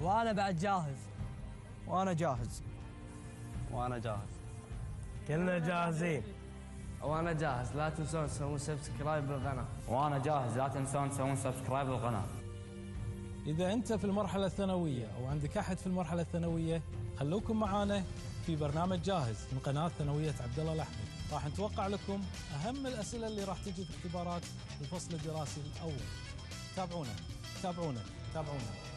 وانا بعد جاهز وانا جاهز وانا جاهز كلنا جاهزين وانا جاهز لا تنسون تسوون سبسكرايب للقناه وانا جاهز لا تنسون تسوون سبسكرايب للقناه اذا انت في المرحله الثانويه او عندك احد في المرحله الثانويه خلوكم معانا في برنامج جاهز من قناه ثانويه عبد الله الاحمد راح نتوقع لكم اهم الاسئله اللي راح تجي في اختبارات الفصل الدراسي الاول تابعونا تابعونا تابعونا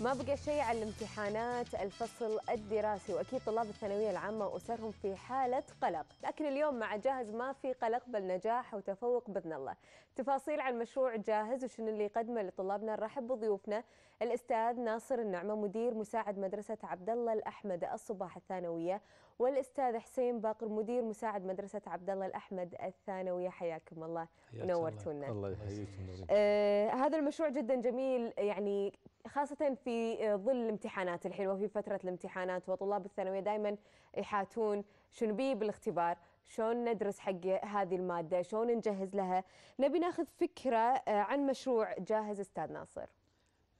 ما بقى شيء على الامتحانات الفصل الدراسي واكيد طلاب الثانويه العامه واسرهم في حاله قلق، لكن اليوم مع جاهز ما في قلق بل نجاح وتفوق باذن الله. تفاصيل عن مشروع جاهز وشنو اللي يقدمه لطلابنا نرحب بضيوفنا الاستاذ ناصر النعمه مدير مساعد مدرسه عبد الله الاحمد الصباح الثانويه والاستاذ حسين باقر مدير مساعد مدرسه عبد الله الاحمد الثانويه حياكم الله ونورتونا الله يحييكم آه هذا المشروع جدا جميل يعني خاصة في آه، ظل الامتحانات الحين وفي فترة الامتحانات وطلاب الثانوية دائما يحاتون شنو بيه بالاختبار شلون ندرس حق هذه المادة شلون نجهز لها نبي ناخذ فكرة آه، عن مشروع جاهز أستاذ ناصر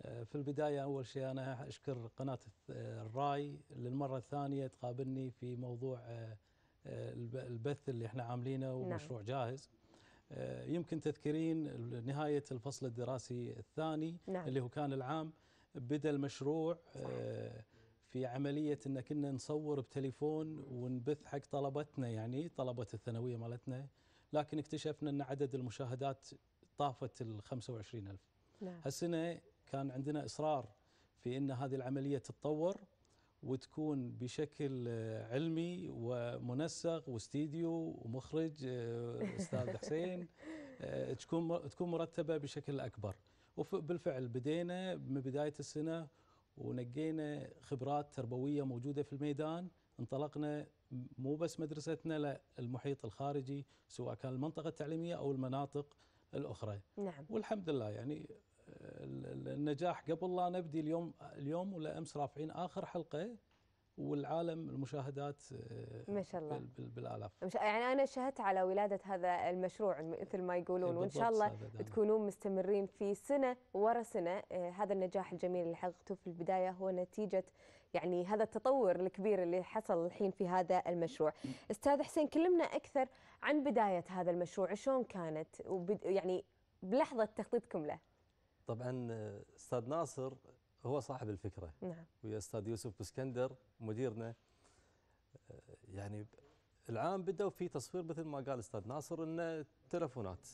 في البداية أول شيء أنا أشكر قناة الراي للمرة الثانية تقابلني في موضوع آه، البث اللي احنا عاملينه نعم. ومشروع نعم. جاهز آه، يمكن تذكرين نهاية الفصل الدراسي الثاني نعم. اللي هو كان العام بدأ المشروع آه، في عملية أن كنا نصور بتليفون ونبث حق طلبتنا يعني طلبة الثانوية مالتنا لكن اكتشفنا أن عدد المشاهدات طافت ال 25000 ألف نعم. هالسنة كان عندنا إصرار في أن هذه العملية تتطور وتكون بشكل علمي ومنسق واستديو ومخرج آه، استاذ حسين آه، تكون تكون مرتبه بشكل اكبر وبالفعل بدينا من بدايه السنه ونقينا خبرات تربويه موجوده في الميدان انطلقنا مو بس مدرستنا لا المحيط الخارجي سواء كان المنطقه التعليميه او المناطق الاخرى نعم. والحمد لله يعني النجاح قبل لا نبدي اليوم اليوم ولا امس رافعين اخر حلقه والعالم المشاهدات آه، ما شاء الله بالالاف يعني انا شهدت على ولاده هذا المشروع مثل ما يقولون وان شاء الله تكونون مستمرين في سنه ورا سنه آه، هذا النجاح الجميل اللي حققته في البدايه هو نتيجه يعني هذا التطور الكبير اللي حصل الحين في هذا المشروع استاذ حسين كلمنا اكثر عن بدايه هذا المشروع شلون كانت وبد... يعني بلحظه تخطيطكم له طبعا استاذ ناصر هو صاحب الفكره نعم ويا استاذ يوسف بسكندر مديرنا يعني العام بدأوا في تصوير مثل ما قال استاذ ناصر انه تلفونات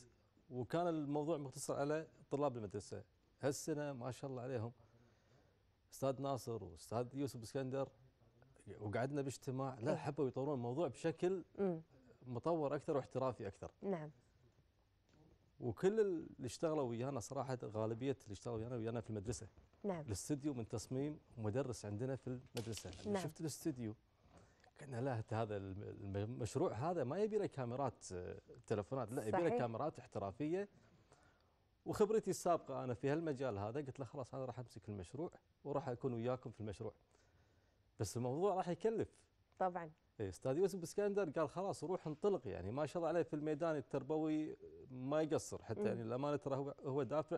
وكان الموضوع مقتصر على طلاب المدرسه هالسنه ما شاء الله عليهم استاذ ناصر واستاذ يوسف اسكندر وقعدنا باجتماع لا إيه. حبوا يطورون الموضوع بشكل مطور اكثر واحترافي اكثر نعم وكل اللي اشتغلوا ويانا صراحه غالبيه اللي اشتغلوا ويانا ويانا في المدرسه نعم الاستديو من تصميم مدرس عندنا في المدرسه نعم. شفت الاستديو قلنا لا هذا المشروع هذا ما يبي له كاميرات آه، تلفونات لا يبي له كاميرات احترافيه وخبرتي السابقه انا في هالمجال هذا قلت له خلاص انا راح امسك المشروع وراح اكون وياكم في المشروع بس الموضوع راح يكلف طبعا إيه، استاذ يوسف اسكندر قال خلاص روح انطلق يعني ما شاء الله عليه في الميدان التربوي ما يقصر حتى يعني الامانه ترى هو دافع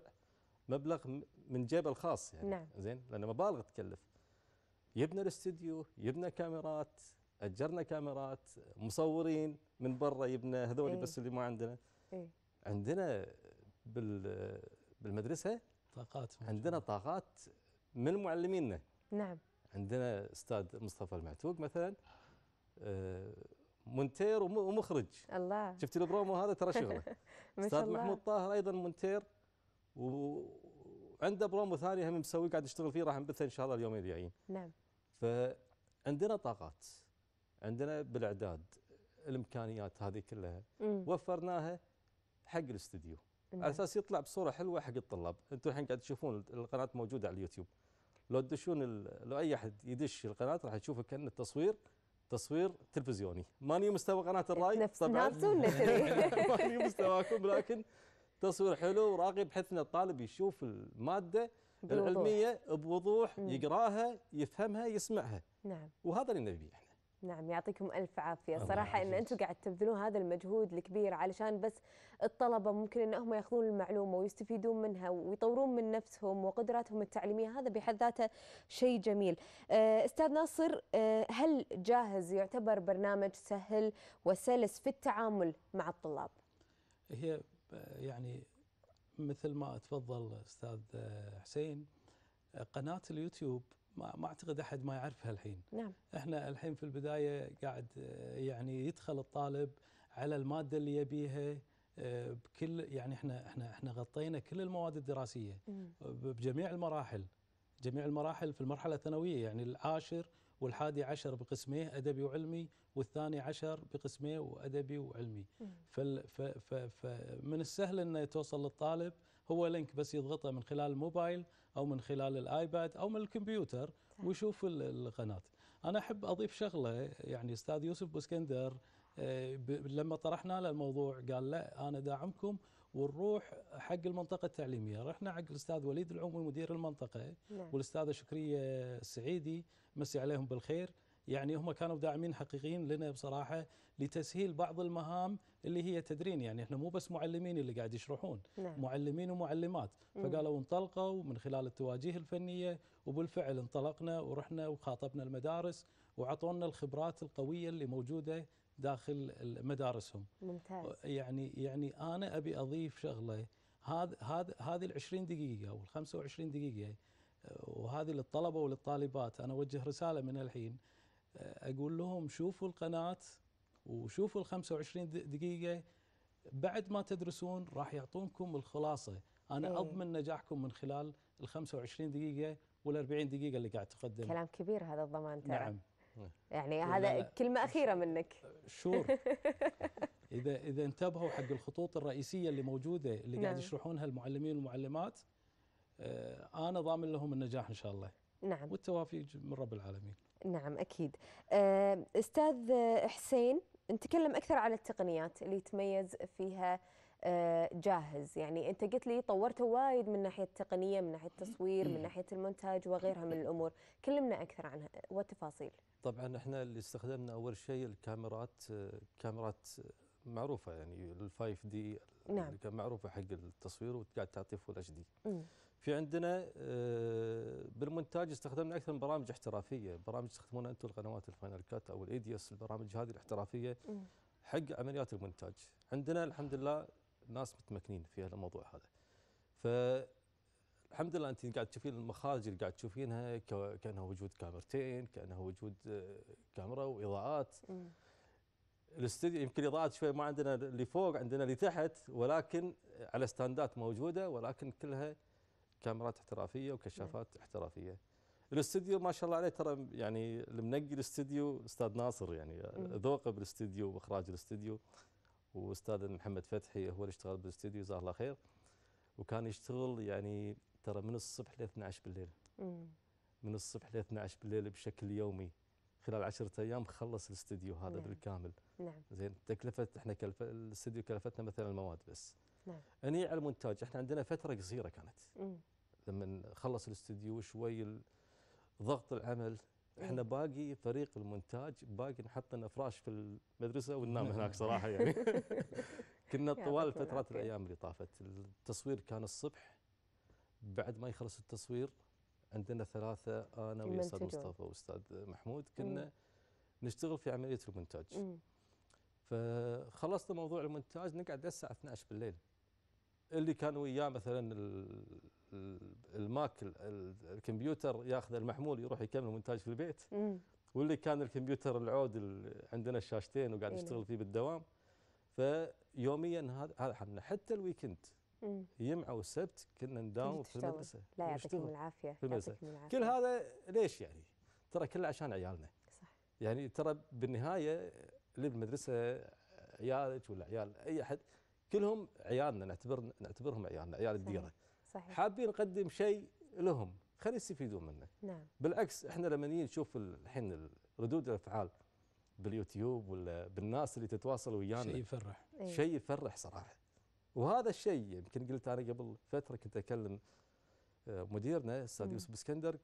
مبلغ من جيبه الخاص يعني نعم. زين لان مبالغ تكلف يبنى الاستديو يبنى كاميرات اجرنا كاميرات مصورين من برا يبنى هذول ايه. بس اللي ما عندنا ايه. عندنا بال بالمدرسه طاقات عندنا طاقات من معلمينا نعم عندنا استاذ مصطفى المعتوق مثلا آه، مونتير ومخرج الله شفتي البرومو هذا ترى شغله استاذ محمود طاهر ايضا مونتير وعنده برومو ثاني هم مسوي قاعد يشتغل فيه راح نبثه ان شاء الله اليومين الجايين نعم فعندنا طاقات عندنا بالاعداد الامكانيات هذه كلها مم. وفرناها حق الاستديو نعم. على اساس يطلع بصوره حلوه حق الطلاب انتم الحين قاعد تشوفون القناه موجوده على اليوتيوب لو تدشون لو اي احد يدش القناه راح يشوفه كان التصوير تصوير تلفزيوني ماني مستوى قناه الراي نفس طبعا ماني مستواكم لكن تصوير حلو وراقي بحيث ان الطالب يشوف الماده بوضوح. العلميه بوضوح مم. يقراها يفهمها يسمعها نعم وهذا اللي نبيه نعم يعطيكم ألف عافية صراحة أن أنتم قاعد تبذلون هذا المجهود الكبير علشان بس الطلبة ممكن أنهم يأخذون المعلومة ويستفيدون منها ويطورون من نفسهم وقدراتهم التعليمية هذا بحد ذاته شيء جميل آه، أستاذ ناصر آه، هل جاهز يعتبر برنامج سهل وسلس في التعامل مع الطلاب؟ هي يعني مثل ما تفضل أستاذ حسين قناة اليوتيوب ما, ما اعتقد احد ما يعرفها الحين نعم احنا الحين في البدايه قاعد آه، يعني يدخل الطالب على الماده اللي يبيها آه، بكل يعني احنا احنا احنا غطينا كل المواد الدراسيه بجميع المراحل جميع المراحل في المرحله الثانويه يعني العاشر والحادي عشر بقسميه ادبي وعلمي والثاني عشر بقسميه ادبي وعلمي فمن السهل انه توصل للطالب هو لينك بس يضغطه من خلال الموبايل او من خلال الايباد او من الكمبيوتر صح. ويشوف القناه. انا احب اضيف شغله يعني استاذ يوسف بوسكندر آه، لما طرحنا له الموضوع قال لا انا داعمكم ونروح حق المنطقه التعليميه، رحنا حق الاستاذ وليد العمري مدير المنطقه نعم. والاستاذه شكريه السعيدي مسي عليهم بالخير يعني هم كانوا داعمين حقيقيين لنا بصراحه لتسهيل بعض المهام اللي هي تدرين يعني احنا مو بس معلمين اللي قاعد يشرحون نعم. معلمين ومعلمات فقالوا انطلقوا من خلال التواجيه الفنيه وبالفعل انطلقنا ورحنا وخاطبنا المدارس وعطونا الخبرات القويه اللي موجوده داخل مدارسهم ممتاز يعني يعني انا ابي اضيف شغله هذا هذا هذه ال 20 دقيقه او ال 25 دقيقه آه، وهذه للطلبه وللطالبات انا اوجه رساله من الحين اقول لهم شوفوا القناه وشوفوا ال 25 دقيقه بعد ما تدرسون راح يعطونكم الخلاصه انا إيه؟ اضمن نجاحكم من خلال ال 25 دقيقه وال 40 دقيقه اللي قاعد تقدم كلام كبير هذا الضمان ترى نعم يعني هذا كلمه اخيره منك شور اذا اذا انتبهوا حق الخطوط الرئيسيه اللي موجوده اللي نعم. قاعد يشرحونها المعلمين والمعلمات آه، انا ضامن لهم النجاح ان شاء الله نعم والتوافيق من رب العالمين نعم أكيد آه، أستاذ حسين نتكلم أكثر على التقنيات اللي تميز فيها آه، جاهز يعني أنت قلت لي طورته وايد من ناحية التقنية من ناحية التصوير من ناحية المونتاج وغيرها من الأمور كلمنا أكثر عنها والتفاصيل طبعا احنا اللي استخدمنا اول شيء الكاميرات آه، كاميرات معروفه يعني ال5 دي نعم. اللي كان معروفه حق التصوير وقاعد تعطي فول اتش دي في عندنا آه، بالمونتاج استخدمنا اكثر من برامج احترافيه برامج تستخدمونها انتم القنوات الفاينل كات او اس البرامج هذه الاحترافيه حق عمليات المونتاج عندنا الحمد لله ناس متمكنين في هذا الموضوع هذا ف الحمد لله انت قاعد تشوفين المخارج اللي قاعد تشوفينها كانها وجود كاميرتين كانها وجود آه، كاميرا واضاءات الاستديو يمكن اضاءات شوي ما عندنا اللي فوق عندنا اللي تحت ولكن على ستاندات موجوده ولكن كلها كاميرات احترافيه وكشافات نعم. احترافيه. الاستديو ما شاء الله عليه ترى يعني المنقي الاستديو استاذ ناصر يعني ذوقه بالاستديو واخراج الاستديو واستاذ محمد فتحي هو اللي اشتغل بالاستديو جزاه الله خير وكان يشتغل يعني ترى من الصبح ل 12 بالليل. مم. من الصبح ل 12 بالليل بشكل يومي. خلال عشرة ايام خلص الاستديو هذا نعم. بالكامل نعم زين تكلفه احنا كلف الاستديو كلفتنا مثلا المواد بس نعم اني على المونتاج احنا عندنا فتره قصيره كانت مم. لما خلص الاستديو شوي ضغط العمل احنا باقي فريق المونتاج باقي نحط لنا فراش في المدرسه وننام هناك صراحه يعني كنا طوال فترات الايام اللي طافت التصوير كان الصبح بعد ما يخلص التصوير عندنا ثلاثه انا ويا استاذ مصطفى واستاذ محمود كنا مم. نشتغل في عمليه المونتاج فخلصنا موضوع المونتاج نقعد الساعه 12 بالليل اللي كان وياه مثلا الماك الكمبيوتر ياخذ المحمول يروح يكمل مونتاج في البيت مم. واللي كان الكمبيوتر العود عندنا الشاشتين وقاعد إيه، يشتغل نعم. فيه بالدوام فيوميا هذا حنا حتى الويكند يمعة والسبت كنا نداوم في المدرسه لا يعطيكم العافيه في المدرسه كل هذا ليش يعني؟ ترى كله عشان عيالنا صح يعني ترى بالنهايه اللي بالمدرسه عيالك ولا عيال اي احد كلهم عيالنا نعتبر نعتبرهم عيالنا عيال الديره صحيح حابين نقدم شيء لهم خلي يستفيدون منه نعم بالعكس احنا لما نجي نشوف الحين ردود الافعال باليوتيوب ولا بالناس اللي تتواصل ويانا شيء يفرح إيه. شيء يفرح صراحه وهذا الشيء يمكن قلت انا قبل فتره كنت اكلم آه، مديرنا استاذ يوسف اسكندر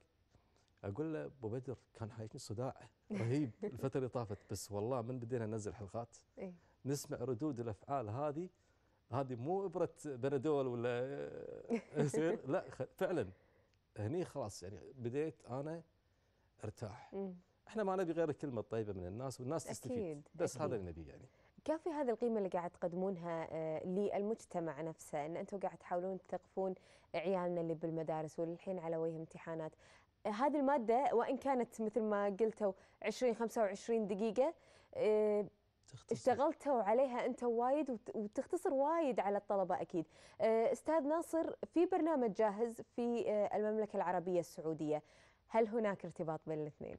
اقول له ابو بدر كان حايشني صداع رهيب الفتره اللي طافت بس والله من بدينا ننزل حلقات إيه. نسمع ردود الافعال هذه هذه مو ابره بنادول ولا آه، لا فعلا هني خلاص يعني بديت انا ارتاح احنا ما نبي غير الكلمه الطيبه من الناس والناس تستفيد بس هذا اللي نبيه يعني كافي هذه القيمة اللي قاعد تقدمونها آه، للمجتمع نفسه أن أنتم قاعد تحاولون تثقفون عيالنا اللي بالمدارس والحين على وجه امتحانات هذه المادة وإن كانت مثل ما قلتوا 20 25 دقيقة آه، اشتغلتوا عليها انت وايد وتختصر وايد على الطلبه اكيد. آه، استاذ ناصر في برنامج جاهز في المملكه العربيه السعوديه، هل هناك ارتباط بين الاثنين؟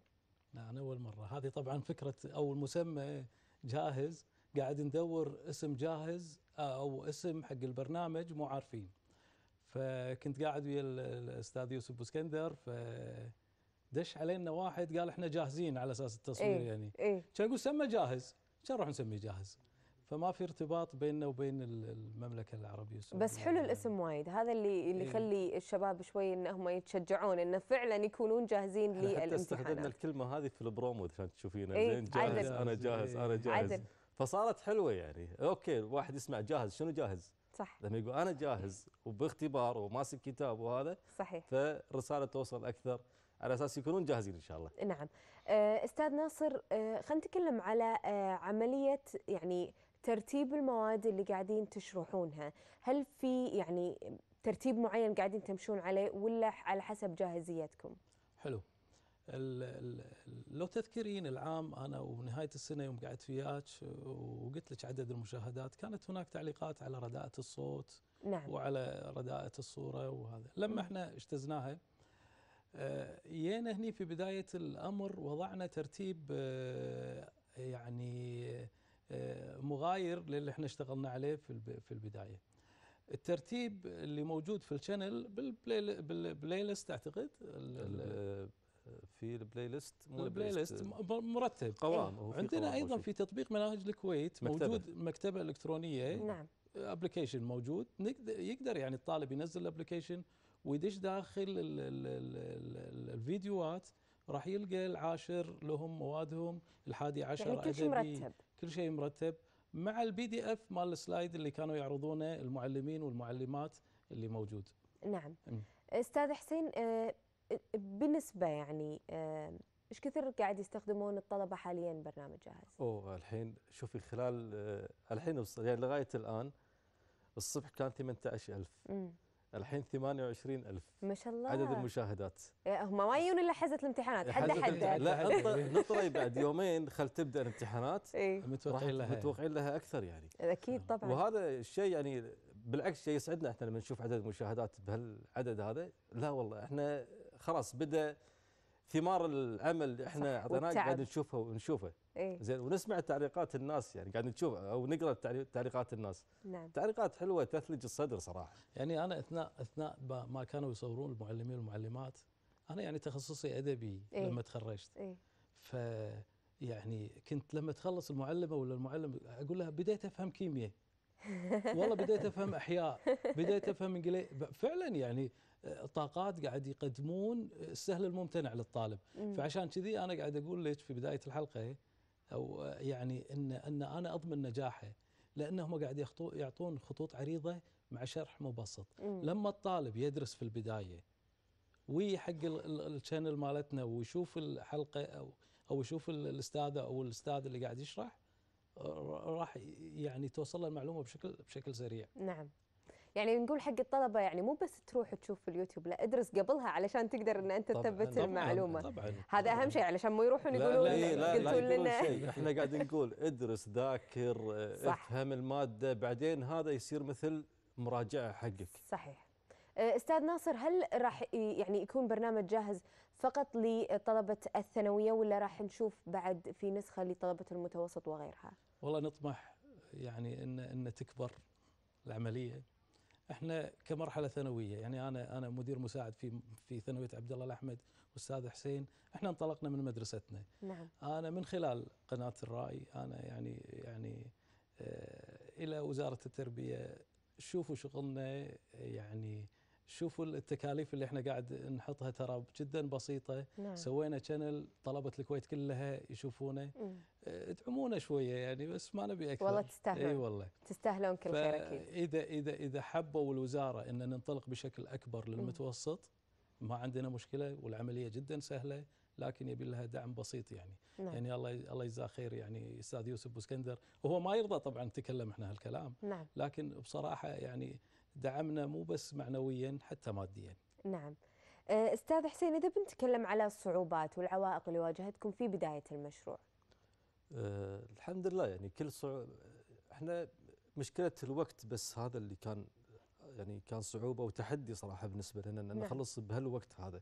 نعم اول مره، هذه طبعا فكره او المسمى جاهز قاعد ندور اسم جاهز آه، او اسم حق البرنامج مو عارفين فكنت قاعد ويا الاستاذ يوسف بسكندر ف دش علينا واحد قال احنا جاهزين على اساس التصوير إيه يعني إيه كان يقول سمى جاهز كان نروح نسميه جاهز فما في ارتباط بيننا وبين المملكه العربيه السعوديه بس حلو الاسم وايد هذا اللي اللي إيه. يخلي إيه؟ الشباب شوي انهم يتشجعون انه فعلا يكونون جاهزين للامتحان استخدمنا الكلمه هذه في البرومو عشان تشوفينا إيه؟ زين جاهز جاهز انا جاهز انا جاهز عدل. فصارت حلوه يعني اوكي الواحد يسمع جاهز شنو جاهز؟ صح لما يقول انا جاهز وباختبار وماسك كتاب وهذا صحيح فالرساله توصل اكثر على اساس يكونون جاهزين ان شاء الله. نعم. آه، استاذ ناصر آه، خلينا نتكلم على آه، عمليه يعني ترتيب المواد اللي قاعدين تشرحونها، هل في يعني ترتيب معين قاعدين تمشون عليه ولا على حسب جاهزيتكم؟ حلو. لو تذكرين العام انا ونهايه السنه يوم قعدت وياك وقلت لك عدد المشاهدات كانت هناك تعليقات على رداءه الصوت نعم. وعلى رداءه الصوره وهذا لما احنا اجتزناها آه، جينا هني في بدايه الامر وضعنا ترتيب آه، يعني آه، مغاير للي احنا اشتغلنا عليه في البدايه الترتيب اللي موجود في الشانل بالبلاي, بالبلاي ليست اعتقد في البلاي ليست مو البلاي ليست مرتب قوام إيه. عندنا ايضا في تطبيق مناهج الكويت مكتبة. موجود مكتبه الكترونيه نعم ابلكيشن موجود يقدر يعني الطالب ينزل الابلكيشن ويدش داخل الفيديوهات راح يلقى العاشر لهم موادهم الحادي عشر يعني كل شيء مرتب كل شيء مرتب مع البي دي اف مال السلايد اللي كانوا يعرضونه المعلمين والمعلمات اللي موجود نعم م. استاذ حسين آه، بالنسبه يعني ايش كثر قاعد يستخدمون الطلبه حاليا برنامج جاهز؟ اوه الحين شوفي خلال آه، الحين يعني لغايه الان الصبح كان 18000 الحين 28000 ما شاء الله عدد المشاهدات إيه، هم ما يجون الا حزه الامتحانات حد حد لا نطري بعد يومين خل تبدا الامتحانات إيه؟ متوقعين لها متوقعين لها اكثر يعني اكيد طبعا وهذا الشيء يعني بالعكس شيء يسعدنا احنا لما نشوف عدد المشاهدات بهالعدد هذا لا والله احنا خلاص بدا ثمار العمل احنا اعطيناه قاعد نشوفه ونشوفه إيه؟ زين ونسمع تعليقات الناس يعني قاعد نشوف او نقرا تعليقات الناس نعم تعليقات حلوه تثلج الصدر صراحه يعني انا اثناء اثناء ما كانوا يصورون المعلمين والمعلمات انا يعني تخصصي ادبي إيه؟ لما تخرجت إيه؟ ف يعني كنت لما تخلص المعلمه ولا المعلم اقول لها بديت افهم كيمياء والله بديت افهم احياء بديت افهم انجليزي فعلا يعني طاقات قاعد يقدمون السهل الممتنع للطالب مم. فعشان كذي انا قاعد اقول لك في بدايه الحلقه او يعني ان ان انا اضمن نجاحه لانهم قاعد يعطون خطوط عريضه مع شرح مبسط مم. لما الطالب يدرس في البدايه وي حق الشانل مالتنا ويشوف الحلقه او او يشوف الاستاذه او الاستاذ اللي قاعد يشرح راح يعني توصل له المعلومه بشكل بشكل سريع نعم يعني نقول حق الطلبه يعني مو بس تروح تشوف اليوتيوب لا ادرس قبلها علشان تقدر ان انت تثبت المعلومه طبعا هذا طبعاً اهم شيء علشان ما يروحون يقولون لا لا لا, لا لنا احنا قاعدين نقول ادرس ذاكر افهم الماده بعدين هذا يصير مثل مراجعه حقك صحيح أه، استاذ ناصر هل راح يعني يكون برنامج جاهز فقط لطلبه الثانويه ولا راح نشوف بعد في نسخه لطلبه المتوسط وغيرها؟ والله نطمح يعني ان ان تكبر العمليه احنا كمرحله ثانويه يعني انا انا مدير مساعد في في ثانويه عبد الله الاحمد واستاذ حسين احنا انطلقنا من مدرستنا نعم. انا من خلال قناه الراي انا يعني يعني آه الى وزاره التربيه شوفوا شغلنا يعني شوفوا التكاليف اللي احنا قاعد نحطها ترى جدا بسيطه نعم. سوينا شانل طلبه الكويت كلها يشوفونه آه، ادعمونا شويه يعني بس ما نبي اكثر والله تستاهلون اي والله تستاهلون كل خير اكيد اذا اذا اذا حبوا الوزاره ان ننطلق بشكل اكبر للمتوسط ما عندنا مشكله والعمليه جدا سهله لكن يبي لها دعم بسيط يعني نعم. يعني الله الله يجزاه خير يعني استاذ يوسف بوسكندر وهو ما يرضى طبعا نتكلم احنا هالكلام نعم. لكن بصراحه يعني دعمنا مو بس معنويا حتى ماديا نعم آه، استاذ حسين اذا بنتكلم على الصعوبات والعوائق اللي واجهتكم في بدايه المشروع أه الحمد لله يعني كل صعوبة احنا مشكله الوقت بس هذا اللي كان يعني كان صعوبه وتحدي صراحه بالنسبه لنا ان نعم. نخلص بهالوقت هذا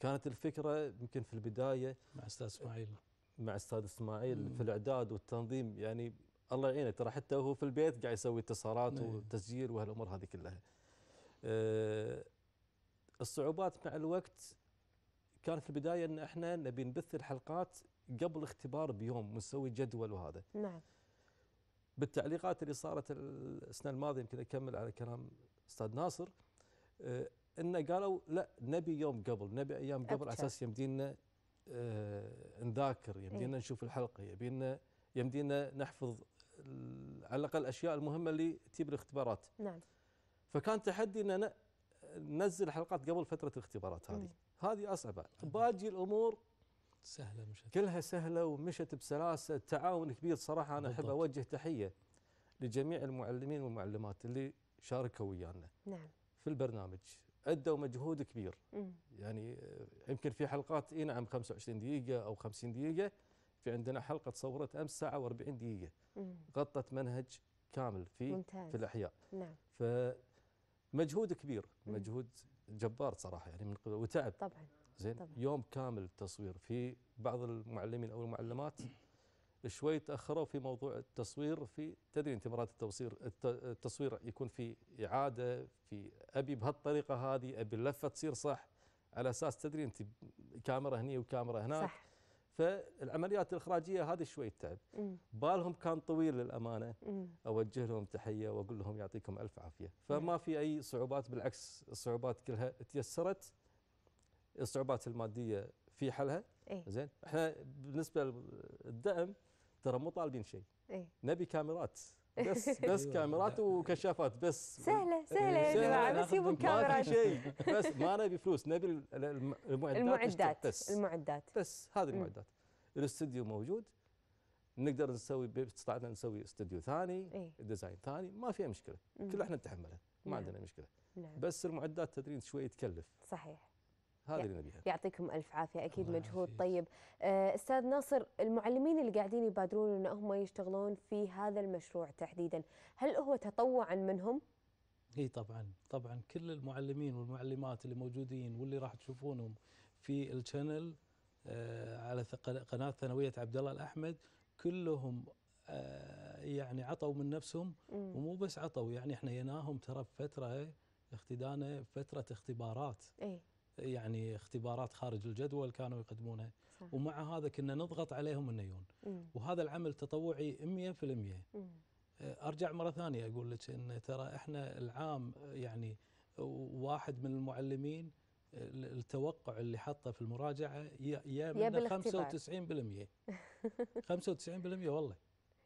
كانت الفكره يمكن في البدايه مع استاذ اسماعيل مع استاذ اسماعيل في الاعداد والتنظيم يعني الله يعينك ترى حتى هو في البيت قاعد يسوي اتصالات نعم. وتسجيل وهالامور هذه كلها أه الصعوبات مع الوقت كانت في البدايه ان احنا نبي نبث الحلقات قبل الاختبار بيوم ونسوي جدول وهذا نعم بالتعليقات اللي صارت السنه الماضيه يمكن اكمل على كلام استاذ ناصر أه انه قالوا لا نبي يوم قبل نبي ايام قبل على اساس يمدينا آه نذاكر يمدينا إيه؟ نشوف الحلقه يمدينا يمدينا نحفظ على الاقل الاشياء المهمه اللي تجيب الاختبارات نعم فكان تحدي ان أنا ننزل حلقات قبل فتره الاختبارات هذه نعم. هذه اصعب باقي الامور سهله مشت كلها سهله ومشت بسلاسه تعاون كبير صراحه انا احب اوجه تحيه لجميع المعلمين والمعلمات اللي شاركوا ويانا نعم في البرنامج ادوا مجهود كبير مم. يعني آه، يمكن في حلقات اي نعم 25 دقيقه او 50 دقيقه في عندنا حلقه تصورت امس ساعه و40 دقيقه غطت منهج كامل في ممتاز. في الاحياء نعم ف مجهود كبير مجهود جبار صراحه يعني من وتعب طبعا زين طبعا. يوم كامل تصوير في بعض المعلمين او المعلمات شوي تاخروا في موضوع التصوير في تدري انت مرات التصوير التصوير يكون في اعاده في ابي بهالطريقه هذه ابي اللفه تصير صح على اساس تدري انت كاميرا هني وكاميرا هناك صح. فالعمليات الاخراجيه هذه شوي تعب بالهم كان طويل للامانه اوجه لهم تحيه واقول لهم يعطيكم الف عافيه فما نعم. في اي صعوبات بالعكس الصعوبات كلها تيسرت الصعوبات الماديه في حلها إيه؟ زين احنا بالنسبه للدعم ترى مو طالبين شيء إيه؟ نبي كاميرات بس بس أيوة. كاميرات وكشافات بس سهله إيه، سهله يا جماعه بس يبون كاميرات ما في شيء بس ما نبي فلوس نبي المعدات المعدات بس المعدات بس هذه المعدات الاستديو موجود نقدر نسوي باستطاعتنا نسوي استوديو ثاني إيه؟ ديزاين ثاني ما فيها مشكله كل احنا نتحملها ما نعم. عندنا مشكله نعم. بس المعدات تدرين شوي تكلف صحيح هذه اللي نبيها يعطيكم الف عافيه اكيد مجهود عافية. طيب آه، استاذ ناصر المعلمين اللي قاعدين يبادرون ان هم يشتغلون في هذا المشروع تحديدا هل هو تطوعا منهم اي طبعا طبعا كل المعلمين والمعلمات اللي موجودين واللي راح تشوفونهم في الشانل آه، على قناه ثانويه عبد الله الاحمد كلهم آه، يعني عطوا من نفسهم ومو بس عطوا يعني احنا يناهم ترى فتره اختدانا فتره اختبارات إيه؟ يعني اختبارات خارج الجدول كانوا يقدمونها ومع هذا كنا نضغط عليهم انه يجون وهذا العمل تطوعي 100% مم. أه، ارجع مره ثانيه اقول لك ان ترى احنا العام يعني واحد من المعلمين أه، التوقع اللي حطه في المراجعه يا منه 95% 95% والله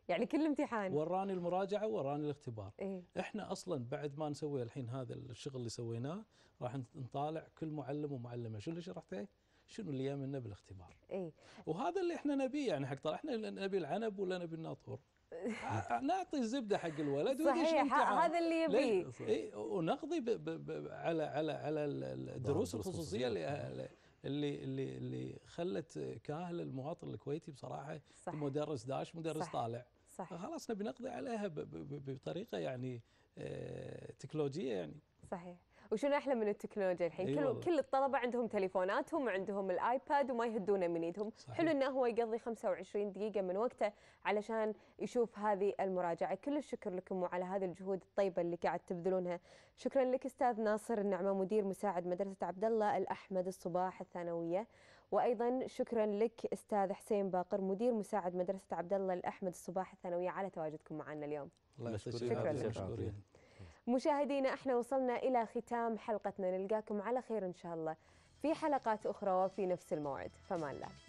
يعني كل امتحان وراني المراجعه وراني الاختبار إيه؟ احنا اصلا بعد ما نسوي الحين هذا الشغل اللي سويناه راح نطالع كل معلم ومعلمه شو اللي شرحته شنو اللي يهمنا بالاختبار إيه؟ وهذا اللي احنا نبيه يعني حق طلع احنا نبي العنب ولا نبي الناطور نعطي الزبده حق الولد صحيح هذا اللي يبيه إيه ونقضي بـ بـ بـ على على على الدروس الخصوصيه اللي اللي اللي اللي خلت كاهل المواطن الكويتي بصراحه صح. مدرس داش مدرس صح. طالع صحيح. خلاص نبي نقضي عليها بطريقه يعني آه، تكنولوجيه يعني صحيح وشنو احلى من التكنولوجيا الحين أيوة كل كل الطلبه عندهم تليفوناتهم وعندهم الايباد وما يهدونه من ايدهم صحيح. حلو انه هو يقضي 25 دقيقه من وقته علشان يشوف هذه المراجعه كل الشكر لكم وعلى هذه الجهود الطيبه اللي قاعد تبذلونها شكرا لك استاذ ناصر النعمه مدير مساعد مدرسه عبد الله الاحمد الصباح الثانويه وايضا شكرا لك استاذ حسين باقر مدير مساعد مدرسه عبد الله الاحمد الصباح الثانويه على تواجدكم معنا اليوم الله شكرا لك مشاهدينا احنا وصلنا الى ختام حلقتنا نلقاكم على خير ان شاء الله في حلقات اخرى وفي نفس الموعد فما الله